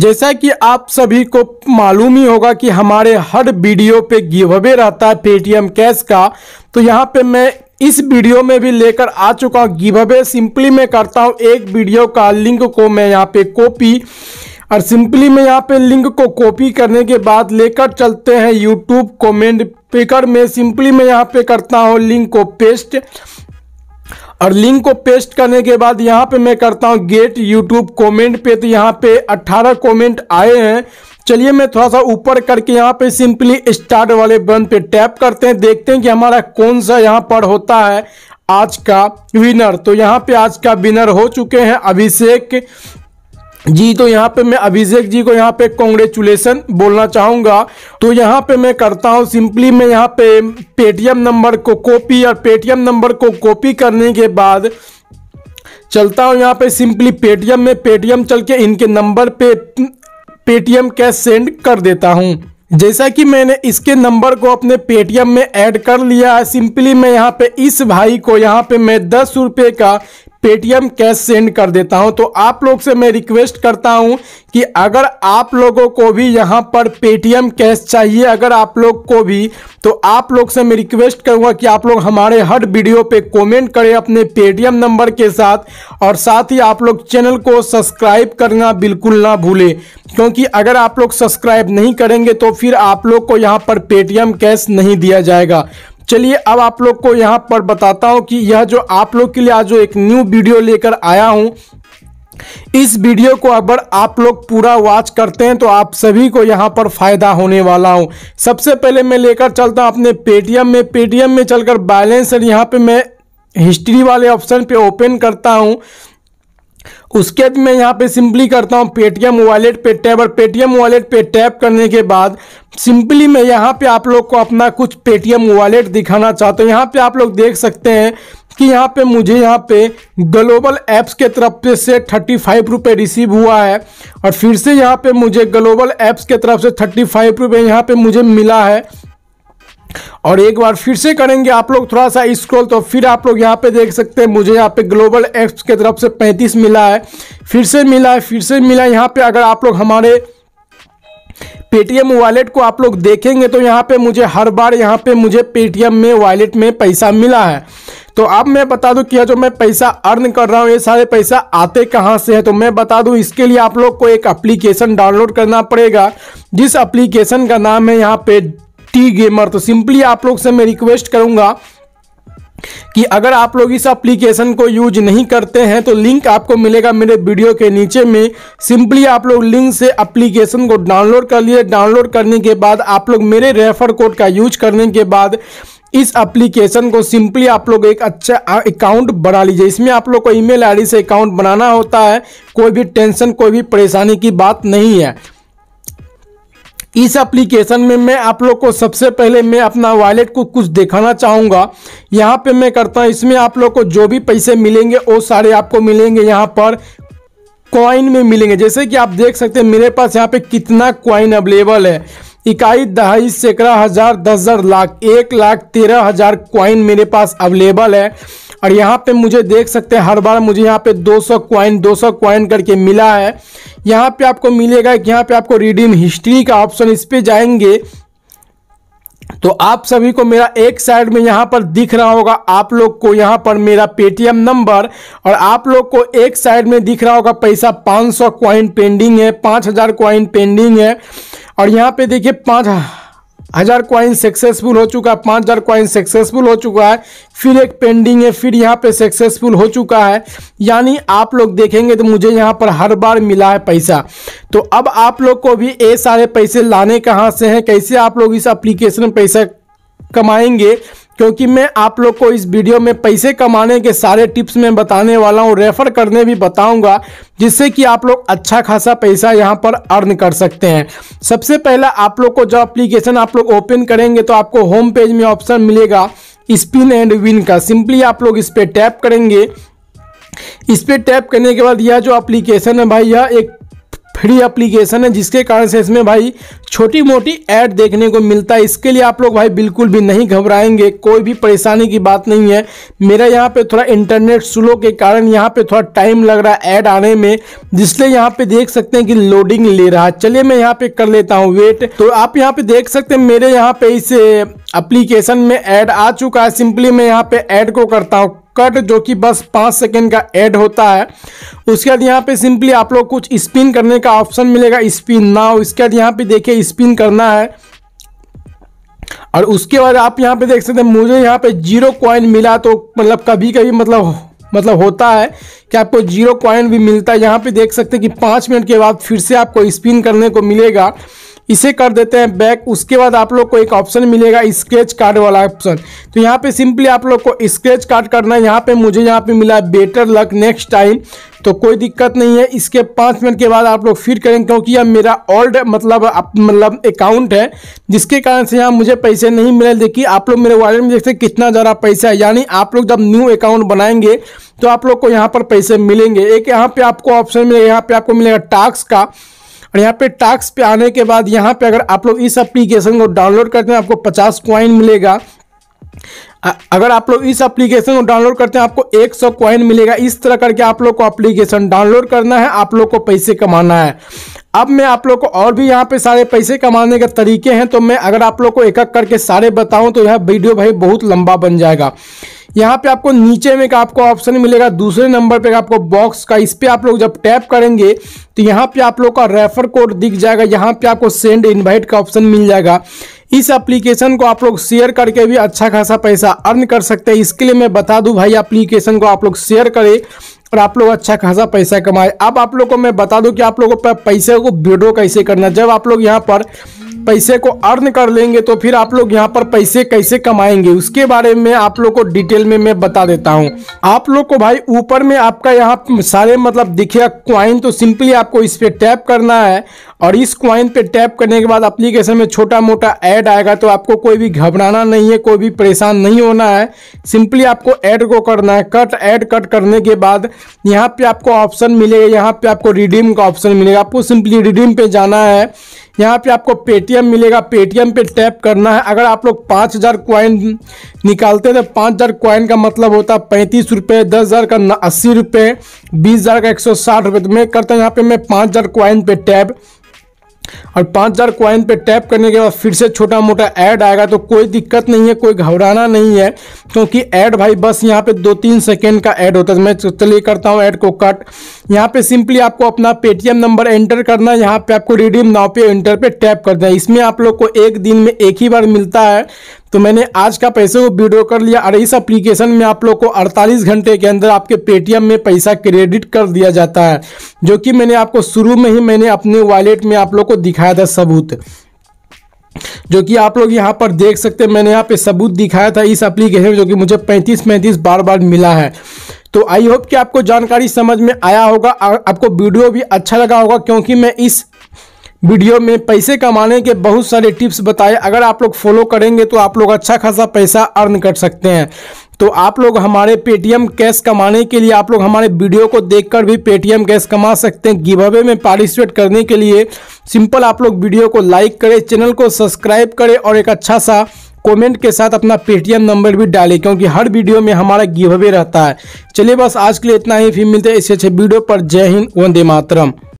जैसा कि आप सभी को मालूम ही होगा कि हमारे हर वीडियो पे गिवे रहता है पेटीएम कैश का तो यहाँ पे मैं इस वीडियो में भी लेकर आ चुका हूँ गिवे सिंपली मैं करता हूँ एक वीडियो का लिंक को मैं यहाँ पे कॉपी और सिंपली मैं यहाँ पे लिंक को कॉपी करने के बाद लेकर चलते हैं यूट्यूब कॉमेंट पेकर में सिंपली मैं यहाँ पे करता हूँ लिंक को पेस्ट और लिंक को पेस्ट करने के बाद यहाँ पे मैं करता हूँ गेट यूट्यूब कमेंट पे तो यहाँ पे 18 कमेंट आए हैं चलिए मैं थोड़ा सा ऊपर करके यहाँ पे सिंपली स्टार्ट वाले बन पे टैप करते हैं देखते हैं कि हमारा कौन सा यहाँ पर होता है आज का विनर तो यहाँ पे आज का विनर हो चुके हैं अभिषेक जी तो यहाँ पे मैं अभिषेक जी को यहाँ पे कॉन्ग्रेचुलेसन बोलना चाहूंगा तो यहाँ पे मैं करता हूँ सिंपली मैं यहाँ पे पेटीएम नंबर को कॉपी और पेटीएम नंबर को कॉपी करने के बाद चलता हूँ यहाँ पे सिंपली पेटीएम में पेटीएम चल के इनके नंबर पे पेटीएम कैश सेंड कर देता हूँ जैसा कि मैंने इसके नंबर को अपने पेटीएम में ऐड कर लिया है सिंपली मैं यहाँ पे इस भाई को यहाँ पे मैं दस रुपये का पेटीएम कैश सेंड कर देता हूं तो आप लोग से मैं रिक्वेस्ट करता हूं कि अगर आप लोगों को भी यहां पर पेटीएम कैश चाहिए अगर आप लोग को भी तो आप लोग से मैं रिक्वेस्ट करूंगा कि आप लोग हमारे हर वीडियो पे कमेंट करें अपने पेटीएम नंबर के साथ और साथ ही आप लोग चैनल को सब्सक्राइब करना बिल्कुल ना भूलें क्योंकि अगर आप लोग सब्सक्राइब नहीं करेंगे तो फिर आप लोग को यहाँ पर पेटीएम कैश नहीं दिया जाएगा चलिए अब आप लोग को यहाँ पर बताता हूँ कि यह जो आप लोग के लिए आज जो एक न्यू वीडियो लेकर आया हूँ इस वीडियो को अगर आप लोग पूरा वॉच करते हैं तो आप सभी को यहाँ पर फ़ायदा होने वाला हूँ सबसे पहले मैं लेकर चलता हूँ अपने पेटीएम में पेटीएम में चलकर बैलेंस और यहाँ पे मैं हिस्ट्री वाले ऑप्शन पे ओपन करता हूँ उसके बाद मैं यहाँ पे सिंपली करता हूँ पेटीएम वॉलेट पे टैप और पेटीएम वॉलेट पे टैप करने के बाद सिंपली मैं यहाँ पे आप लोग को अपना कुछ पेटीएम वॉलेट दिखाना चाहता हूँ यहाँ पे आप लोग देख सकते हैं कि यहाँ पे मुझे यहाँ पे ग्लोबल ऐप्स के तरफ पे से थर्टी फाइव रुपये रिसीव हुआ है और फिर से यहाँ पे मुझे ग्लोबल ऐप्स के तरफ से थर्टी फाइव रुपये यहाँ पे मुझे मिला है और एक बार फिर से करेंगे आप लोग थोड़ा सा स्क्रॉल तो फिर आप लोग यहाँ पे देख सकते हैं मुझे यहाँ पे ग्लोबल एप्स के तरफ से 35 मिला है फिर से मिला है फिर से मिला है यहाँ पे अगर आप लोग हमारे पेटीएम वॉलेट को आप लोग देखेंगे तो यहाँ पे मुझे हर बार यहाँ पे मुझे पेटीएम में वॉलेट में पैसा मिला है तो अब मैं बता दूं कि जो मैं पैसा अर्न कर रहा हूं ये सारे पैसा आते कहां से है तो मैं बता दूं इसके लिए आप लोग को एक एप्लीकेशन डाउनलोड करना पड़ेगा जिस एप्लीकेशन का नाम है यहाँ पे टी गेमर तो सिंपली आप लोग से मैं रिक्वेस्ट करूंगा कि अगर आप लोग इस एप्लीकेशन को यूज नहीं करते हैं तो लिंक आपको मिलेगा मेरे वीडियो के नीचे में सिंपली आप लोग लिंक से एप्लीकेशन को डाउनलोड कर लिए डाउनलोड करने के बाद आप लोग मेरे रेफर कोड का यूज करने के बाद इस एप्लीकेशन को सिंपली आप लोग एक अच्छा अकाउंट बना लीजिए इसमें आप लोग को ईमेल आईडी से अकाउंट बनाना होता है कोई भी टेंशन कोई भी परेशानी की बात नहीं है इस एप्लीकेशन में मैं आप लोग को सबसे पहले मैं अपना वॉलेट को कुछ दिखाना चाहूँगा यहाँ पे मैं करता हूँ इसमें आप लोग को जो भी पैसे मिलेंगे वो सारे आपको मिलेंगे यहाँ पर कॉइन में मिलेंगे जैसे कि आप देख सकते हैं मेरे पास यहाँ पे कितना कॉइन अवेलेबल है इकाई दहाई सैकड़ा हज़ार दस हज़ार लाख एक लाख तेरह हज़ार कॉइन मेरे पास अवेलेबल है और यहाँ पे मुझे देख सकते हैं हर बार मुझे यहाँ पे 200 क्वाइन दो क्वाइन करके मिला है यहाँ पे आपको मिलेगा कि यहाँ पे आपको रिडीम हिस्ट्री का ऑप्शन इस पर जाएंगे तो आप सभी को मेरा एक साइड में यहाँ पर दिख रहा होगा आप लोग को यहाँ पर मेरा पेटीएम नंबर और आप लोग को एक साइड में दिख रहा होगा पैसा 500 सौ क्वाइन पेंडिंग है 5000 हज़ार क्वाइन पेंडिंग है और यहाँ पे देखिए पाँच हज़ार क्वाइन सक्सेसफुल हो चुका है पाँच हज़ार क्वाइन सक्सेसफुल हो चुका है फिर एक पेंडिंग है फिर यहाँ पे सक्सेसफुल हो चुका है यानी आप लोग देखेंगे तो मुझे यहाँ पर हर बार मिला है पैसा तो अब आप लोग को भी ये सारे पैसे लाने कहाँ से हैं कैसे आप लोग इस एप्लीकेशन में पैसा कमाएंगे क्योंकि मैं आप लोग को इस वीडियो में पैसे कमाने के सारे टिप्स में बताने वाला हूँ रेफर करने भी बताऊंगा जिससे कि आप लोग अच्छा खासा पैसा यहाँ पर अर्न कर सकते हैं सबसे पहला आप लोग को जब एप्लीकेशन आप लोग ओपन करेंगे तो आपको होम पेज में ऑप्शन मिलेगा स्पिन एंड विन का सिंपली आप लोग इस पर टैप करेंगे इस पर टैप करने के बाद यह जो एप्लीकेशन है भाई यह एक फ्री एप्लीकेशन है जिसके कारण से इसमें भाई छोटी मोटी ऐड देखने को मिलता है इसके लिए आप लोग भाई बिल्कुल भी नहीं घबराएंगे कोई भी परेशानी की बात नहीं है मेरा यहाँ पे थोड़ा इंटरनेट स्लो के कारण यहाँ पे थोड़ा टाइम लग रहा है ऐड आने में जिसलिए यहाँ पे देख सकते हैं कि लोडिंग ले रहा है चलिए मैं यहाँ पे कर लेता हूँ वेट तो आप यहाँ पे देख सकते हैं मेरे यहाँ पे इस एप्लीकेशन में ऐड आ चुका है सिंपली मैं यहाँ पे ऐड को करता हूँ कट जो कि बस पाँच सेकेंड का ऐड होता है उसके बाद यहाँ पे सिंपली आप लोग कुछ स्पिन करने का ऑप्शन मिलेगा स्पिन नाउ इसके बाद यहाँ पे देखिए स्पिन करना है और उसके बाद आप यहाँ पे देख सकते हैं मुझे यहाँ पे जीरो क्वाइन मिला तो मतलब कभी कभी मतलब मतलब होता है कि आपको जीरो कॉइन भी मिलता है यहाँ पे देख सकते हैं कि पाँच मिनट के बाद फिर से आपको स्पिन करने को मिलेगा इसे कर देते हैं बैक उसके बाद आप लोग को एक ऑप्शन मिलेगा स्केच कार्ड वाला ऑप्शन तो यहाँ पे सिंपली आप लोग को स्केच कार्ड करना है यहाँ पे मुझे यहाँ पे मिला बेटर लक नेक्स्ट टाइम तो कोई दिक्कत नहीं है इसके पाँच मिनट के बाद आप लोग फिर करेंगे क्योंकि यह मेरा ओल्ड मतलब आप, मतलब अकाउंट है जिसके कारण से यहाँ मुझे पैसे नहीं मिले देखिए आप लोग मेरे वॉलेट में देखते कितना ज़्यादा पैसा है यानी आप लोग जब न्यू अकाउंट बनाएंगे तो आप लोग को यहाँ पर पैसे मिलेंगे एक यहाँ पर आपको ऑप्शन मिलेगा यहाँ पर आपको मिलेगा टास्क का और यहाँ पे टास्क पे आने के बाद यहाँ पे अगर आप लोग इस एप्लीकेशन को डाउनलोड करते हैं आपको पचास क्वाइन मिलेगा अगर आप लोग इस एप्लीकेशन को डाउनलोड करते हैं आपको 100 सौ क्वाइन मिलेगा इस तरह करके आप लोग को एप्लीकेशन डाउनलोड करना है आप लोग को पैसे कमाना है अब मैं आप लोग को और भी यहाँ पे सारे पैसे कमाने के तरीके हैं तो मैं अगर आप लोग को एक एक करके सारे बताऊं तो यह वीडियो भाई बहुत लंबा बन जाएगा यहाँ पे आपको नीचे में का आपको ऑप्शन मिलेगा दूसरे नंबर पे आपको बॉक्स का इस पर आप लोग जब टैप करेंगे तो यहाँ पे आप लोग का रेफर कोड दिख जाएगा यहाँ पे आपको सेंड इनवाइट का ऑप्शन मिल जाएगा इस एप्लीकेशन को आप लोग शेयर करके भी अच्छा खासा पैसा अर्न कर सकते हैं इसके लिए मैं बता दूँ भाई एप्लीकेशन को आप लोग शेयर करें और आप लोग अच्छा खासा पैसा कमाए अब आप लोग को मैं बता दूँ कि आप लोगों पर पैसे को विड्रो कैसे करना जब आप लोग यहाँ पर पैसे को अर्न कर लेंगे तो फिर आप लोग यहाँ पर पैसे कैसे कमाएंगे उसके बारे में आप लोग को डिटेल में मैं बता देता हूँ आप लोग को भाई ऊपर में आपका यहाँ सारे मतलब दिखेगा क्वाइन तो सिंपली आपको इस पर टैप करना है और इस क्वाइन पे टैप करने के बाद अप्लीकेशन में छोटा मोटा ऐड आएगा तो आपको कोई भी घबराना नहीं है कोई भी परेशान नहीं होना है सिंपली आपको ऐड को करना है कट ऐड कट करने के बाद यहाँ पे आपको ऑप्शन मिलेगा यहाँ पे आपको रिडीम का ऑप्शन मिलेगा आपको सिंपली रिडीम पे जाना है यहाँ पे आपको पेटीएम मिलेगा पेटीएम पे टैप करना है अगर आप लोग पाँच हज़ार क्वाइन निकालते हैं तो पाँच हज़ार क्वाइन का मतलब होता है पैंतीस रुपये दस हज़ार का अस्सी रुपये बीस हज़ार का एक सौ साठ रुपये तो मैं करता हूँ यहाँ पे मैं पाँच हज़ार क्वाइन पे टैप और पाँच हज़ार क्वाइन पर टैप करने के बाद फिर से छोटा मोटा ऐड आएगा तो कोई दिक्कत नहीं है कोई घबराना नहीं है क्योंकि ऐड भाई बस यहाँ पे दो तीन सेकेंड का ऐड होता है मैं चलिए करता हूँ ऐड को कट यहाँ पे सिंपली आपको अपना पेटीएम नंबर एंटर करना है यहाँ पे आपको रिडीम नाव पे एंटर पर टैप करना है इसमें आप लोग को एक दिन में एक ही बार मिलता है तो मैंने आज का पैसे को विड्रॉ कर लिया और इस एप्लीकेशन में आप लोग को 48 घंटे के अंदर आपके पेटीएम में पैसा क्रेडिट कर दिया जाता है जो कि मैंने आपको शुरू में ही मैंने अपने वॉलेट में आप लोग को दिखाया था सबूत जो कि आप लोग यहाँ पर देख सकते हैं मैंने यहाँ पे सबूत दिखाया था इस एप्लीकेशन जो कि मुझे 35 35 बार बार मिला है तो आई होप कि आपको जानकारी समझ में आया होगा आपको वीडियो भी अच्छा लगा होगा क्योंकि मैं इस वीडियो में पैसे कमाने के बहुत सारे टिप्स बताए अगर आप लोग फॉलो करेंगे तो आप लोग अच्छा खासा पैसा अर्न कर सकते हैं तो आप लोग हमारे पेटीएम कैश कमाने के लिए आप लोग हमारे वीडियो को देखकर भी पेटीएम कैश कमा सकते हैं गिवअवे में पार्टिसिपेट करने के लिए सिंपल आप लोग वीडियो को लाइक करें चैनल को सब्सक्राइब करें और एक अच्छा सा कमेंट के साथ अपना पेटीएम नंबर भी डालें क्योंकि हर वीडियो में हमारा गिवअवे रहता है चलिए बस आज के लिए इतना ही फिर मिलते हैं इससे अच्छे वीडियो पर जय हिंद वंदे मातरम